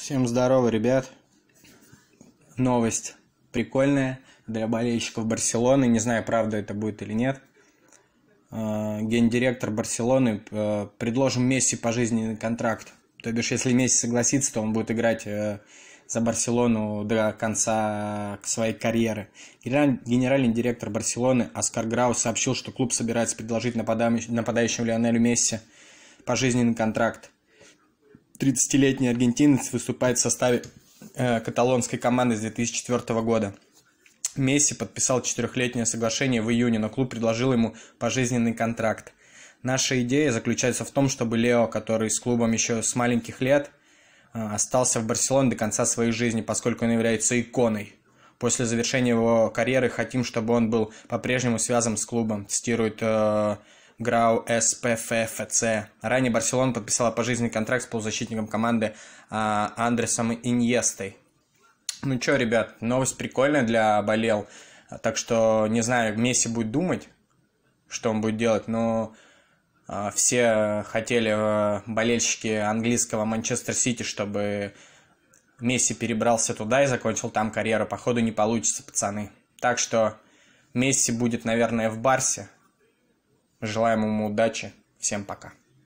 Всем здорово, ребят. Новость прикольная для болельщиков Барселоны. Не знаю, правда это будет или нет. А, гендиректор Барселоны э, предложим Месси пожизненный контракт. То бишь, если Месси согласится, то он будет играть э, за Барселону до конца своей карьеры. Генеральный директор Барселоны Оскар Грау сообщил, что клуб собирается предложить нападающему Лионелю Месси пожизненный контракт. 30-летний аргентинец выступает в составе э, каталонской команды с 2004 года. Месси подписал четырехлетнее соглашение в июне, но клуб предложил ему пожизненный контракт. Наша идея заключается в том, чтобы Лео, который с клубом еще с маленьких лет, э, остался в Барселоне до конца своей жизни, поскольку он является иконой. После завершения его карьеры хотим, чтобы он был по-прежнему связан с клубом, цитирует э, Грау СПФФЦ. Ранее Барселона подписала пожизненный контракт с полузащитником команды а, Андресом Иньестой. Ну чё, ребят, новость прикольная для болел. Так что, не знаю, Месси будет думать, что он будет делать, но а, все хотели а, болельщики английского Манчестер Сити, чтобы Месси перебрался туда и закончил там карьеру. Походу не получится, пацаны. Так что Месси будет, наверное, в Барсе. Желаем ему удачи. Всем пока.